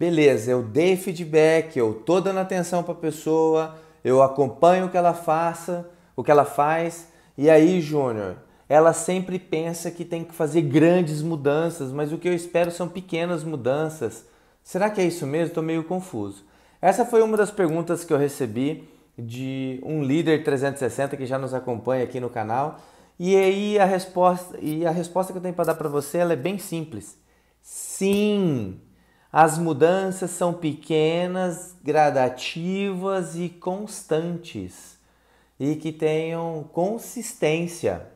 Beleza, eu dei feedback, eu tô dando atenção para a pessoa, eu acompanho o que ela faça, o que ela faz. E aí, Júnior, ela sempre pensa que tem que fazer grandes mudanças, mas o que eu espero são pequenas mudanças. Será que é isso mesmo? Estou meio confuso. Essa foi uma das perguntas que eu recebi de um líder 360 que já nos acompanha aqui no canal. E aí a resposta, e a resposta que eu tenho para dar para você, ela é bem simples. Sim. As mudanças são pequenas, gradativas e constantes e que tenham consistência.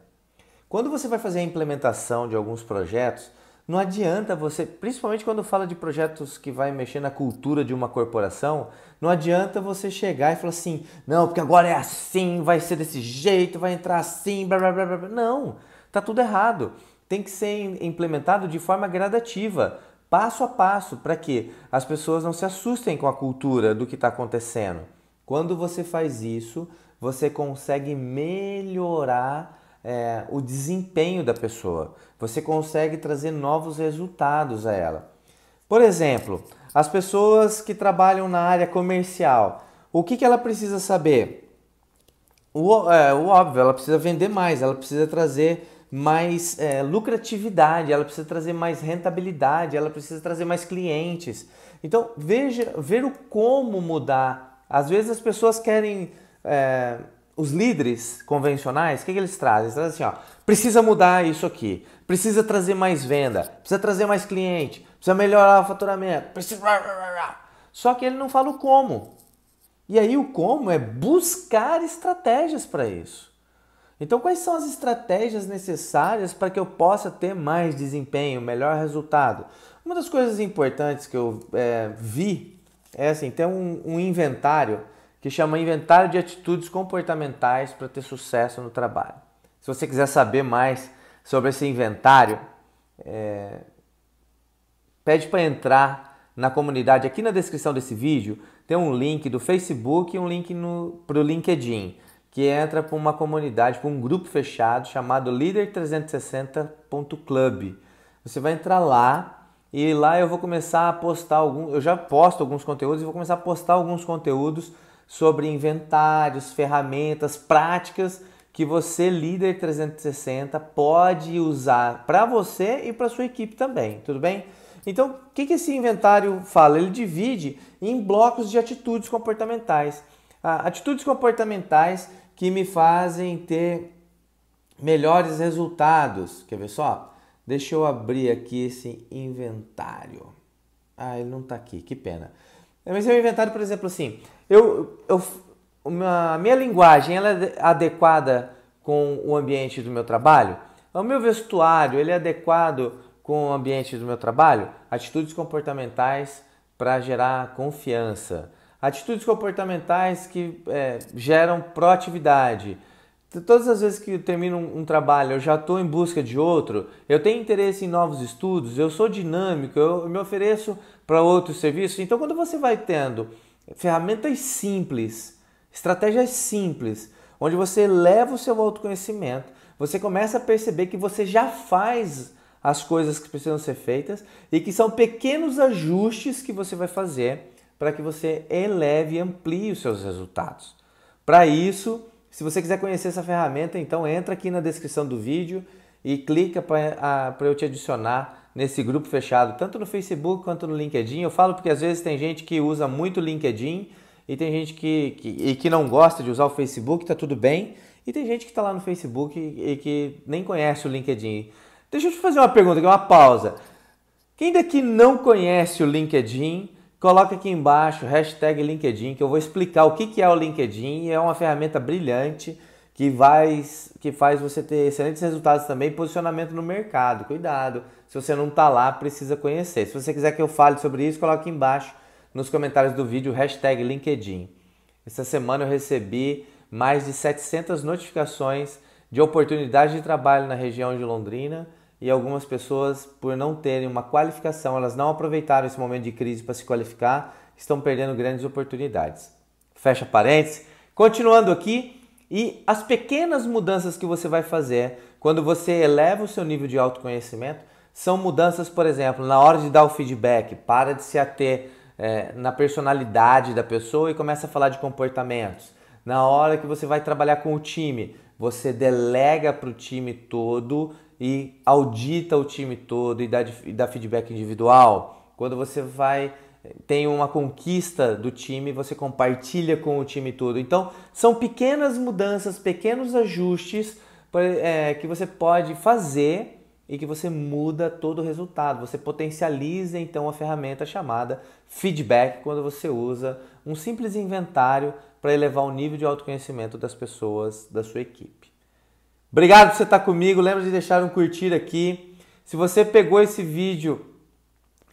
Quando você vai fazer a implementação de alguns projetos, não adianta você, principalmente quando fala de projetos que vai mexer na cultura de uma corporação, não adianta você chegar e falar assim, não, porque agora é assim, vai ser desse jeito, vai entrar assim, blá blá blá blá. Não, tá tudo errado. Tem que ser implementado de forma gradativa passo a passo para que as pessoas não se assustem com a cultura do que está acontecendo. Quando você faz isso, você consegue melhorar é, o desempenho da pessoa, você consegue trazer novos resultados a ela. Por exemplo, as pessoas que trabalham na área comercial, o que, que ela precisa saber? O, é, o óbvio, ela precisa vender mais, ela precisa trazer mais é, lucratividade, ela precisa trazer mais rentabilidade, ela precisa trazer mais clientes. Então veja, ver o como mudar. Às vezes as pessoas querem é, os líderes convencionais, o que, que, eles trazem? Eles trazem assim, ó, precisa mudar isso aqui, precisa trazer mais venda, precisa trazer mais cliente, precisa melhorar o faturamento, precisa. Só que ele não fala o como. E aí o como é buscar estratégias para isso. Então, quais são as estratégias necessárias para que eu possa ter mais desempenho, melhor resultado? Uma das coisas importantes que eu é, vi é assim, ter um, um inventário que chama Inventário de Atitudes Comportamentais para ter sucesso no trabalho. Se você quiser saber mais sobre esse inventário, é, pede para entrar na comunidade. Aqui na descrição desse vídeo tem um link do Facebook e um link para o LinkedIn que entra para uma comunidade, para um grupo fechado chamado leader 360club Você vai entrar lá e lá eu vou começar a postar alguns, eu já posto alguns conteúdos e vou começar a postar alguns conteúdos sobre inventários, ferramentas, práticas que você líder 360 pode usar para você e para sua equipe também, tudo bem? Então, o que, que esse inventário fala? Ele divide em blocos de atitudes comportamentais. Ah, atitudes comportamentais que me fazem ter melhores resultados. Quer ver só? Deixa eu abrir aqui esse inventário. Ah, ele não está aqui, que pena. É, mas o inventário, por exemplo, assim, eu, eu, uma, a minha linguagem ela é adequada com o ambiente do meu trabalho? O meu vestuário ele é adequado com o ambiente do meu trabalho? Atitudes comportamentais para gerar confiança. Atitudes comportamentais que é, geram proatividade. Todas as vezes que eu termino um, um trabalho, eu já estou em busca de outro, eu tenho interesse em novos estudos, eu sou dinâmico, eu me ofereço para outros serviços. Então, quando você vai tendo ferramentas simples, estratégias simples, onde você eleva o seu autoconhecimento, você começa a perceber que você já faz as coisas que precisam ser feitas e que são pequenos ajustes que você vai fazer para que você eleve e amplie os seus resultados. Para isso, se você quiser conhecer essa ferramenta, então entra aqui na descrição do vídeo e clica para eu te adicionar nesse grupo fechado, tanto no Facebook quanto no LinkedIn. Eu falo porque às vezes tem gente que usa muito o LinkedIn e tem gente que, que, e que não gosta de usar o Facebook, tá tudo bem. E tem gente que está lá no Facebook e, e que nem conhece o LinkedIn. Deixa eu te fazer uma pergunta, uma pausa. Quem daqui não conhece o LinkedIn Coloque aqui embaixo hashtag LinkedIn, que eu vou explicar o que é o LinkedIn. É uma ferramenta brilhante que, vai, que faz você ter excelentes resultados também posicionamento no mercado. Cuidado, se você não está lá, precisa conhecer. Se você quiser que eu fale sobre isso, coloque aqui embaixo nos comentários do vídeo hashtag LinkedIn. Essa semana eu recebi mais de 700 notificações de oportunidades de trabalho na região de Londrina e algumas pessoas, por não terem uma qualificação, elas não aproveitaram esse momento de crise para se qualificar, estão perdendo grandes oportunidades. Fecha parênteses. Continuando aqui, e as pequenas mudanças que você vai fazer quando você eleva o seu nível de autoconhecimento são mudanças, por exemplo, na hora de dar o feedback, para de se ater é, na personalidade da pessoa e começa a falar de comportamentos. Na hora que você vai trabalhar com o time, você delega para o time todo e audita o time todo e dá, e dá feedback individual. Quando você vai tem uma conquista do time, você compartilha com o time todo. Então, são pequenas mudanças, pequenos ajustes é, que você pode fazer e que você muda todo o resultado. Você potencializa então a ferramenta chamada feedback quando você usa um simples inventário para elevar o nível de autoconhecimento das pessoas da sua equipe. Obrigado por você estar comigo. Lembra de deixar um curtir aqui. Se você pegou esse vídeo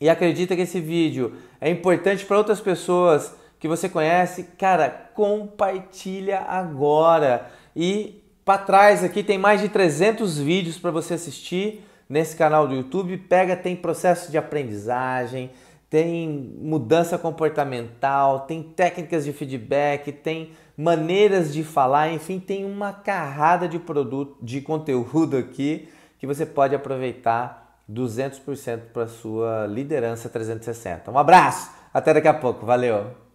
e acredita que esse vídeo é importante para outras pessoas que você conhece, cara, compartilha agora. E para trás aqui tem mais de 300 vídeos para você assistir nesse canal do YouTube. Pega, tem processo de aprendizagem, tem mudança comportamental, tem técnicas de feedback, tem maneiras de falar, enfim, tem uma carrada de produto, de conteúdo aqui que você pode aproveitar 200% para sua liderança 360. Um abraço, até daqui a pouco, valeu.